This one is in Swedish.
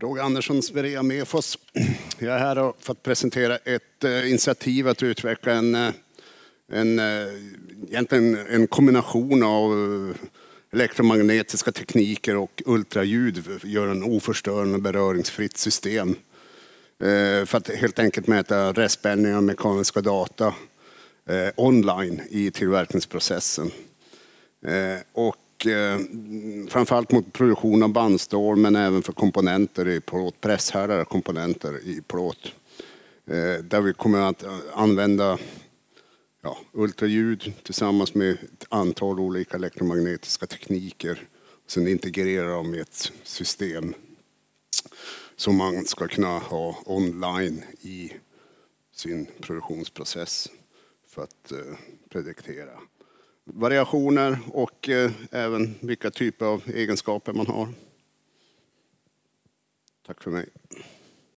Roger Andersson, Sverige Mefos. Jag är här för att presentera ett eh, initiativ att utveckla en, eh, en, eh, egentligen en kombination av elektromagnetiska tekniker och ultraljud gör en oförstörande beröringsfritt system. För att helt enkelt mäta restspänningar och mekaniska data online i tillverkningsprocessen. Och och eh, framförallt mot produktion av bandstål men även för komponenter i plåt, presshärdar komponenter i plåt. Eh, där vi kommer att eh, använda ja, ultraljud tillsammans med ett antal olika elektromagnetiska tekniker. Sen integrerar dem i ett system som man ska kunna ha online i sin produktionsprocess för att eh, prediktera variationer och eh, även vilka typer av egenskaper man har. Tack för mig.